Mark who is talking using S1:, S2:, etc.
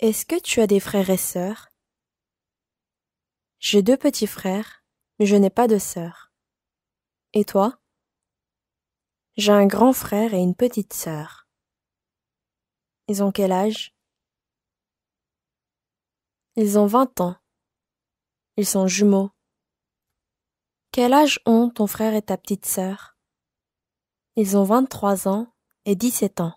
S1: Est-ce que tu as des frères et sœurs J'ai deux petits frères, mais je n'ai pas de sœurs. Et toi J'ai un grand frère et une petite sœur. Ils ont quel âge Ils ont vingt ans. Ils sont jumeaux. Quel âge ont ton frère et ta petite sœur Ils ont vingt-trois ans et dix-sept ans.